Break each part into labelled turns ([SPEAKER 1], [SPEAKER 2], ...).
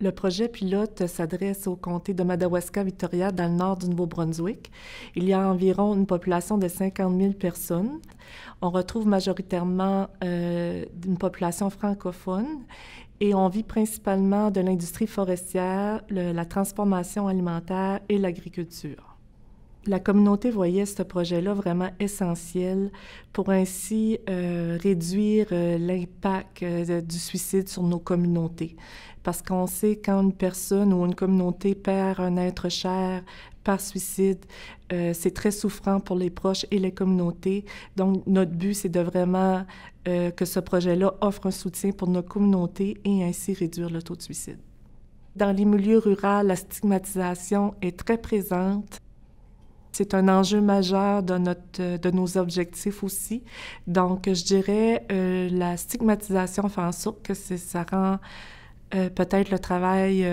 [SPEAKER 1] Le projet pilote s'adresse au comté de
[SPEAKER 2] Madawaska-Victoria dans le nord du Nouveau-Brunswick. Il y a environ une population de 50 000 personnes. On retrouve majoritairement euh, une population francophone et on vit principalement de l'industrie forestière, la transformation alimentaire et l'agriculture la communauté voyait ce projet-là vraiment essentiel pour ainsi euh, réduire euh, l'impact euh, du suicide sur nos communautés. Parce qu'on sait quand une personne ou une communauté perd un être cher par suicide, c'est très souffrant pour les proches et les communautés. Donc notre but, c'est de vraiment que ce projet-là offre un soutien pour nos communautés et ainsi réduire le taux de suicide. Dans les milieux ruraux, la stigmatisation est très présente c'est un enjeu majeur de, notre, euh, de nos objectifs aussi. Donc, je dirais, euh, la stigmatisation fait en sorte que ça rend euh, peut-être le travail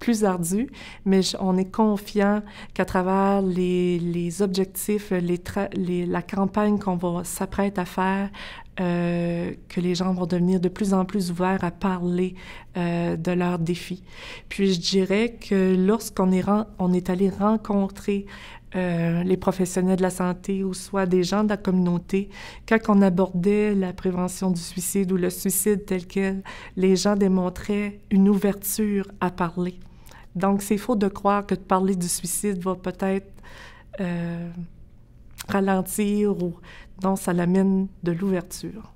[SPEAKER 2] plus ardu, mais on est confiant qu'à travers les, les objectifs, les la campagne qu'on va s'apprête à faire, que les gens vont devenir de plus en plus ouverts à parler de leurs défis. Puis je dirais que lorsqu'on est, on est allé rencontrer euh, les professionnels de la santé ou soit des gens de la communauté, quand on abordait la prévention du suicide ou le suicide tel quel, les gens démontraient une ouverture à parler. Donc, c'est faux de croire que parler du suicide va peut-être euh, ralentir
[SPEAKER 1] ou non, ça l'amène de l'ouverture.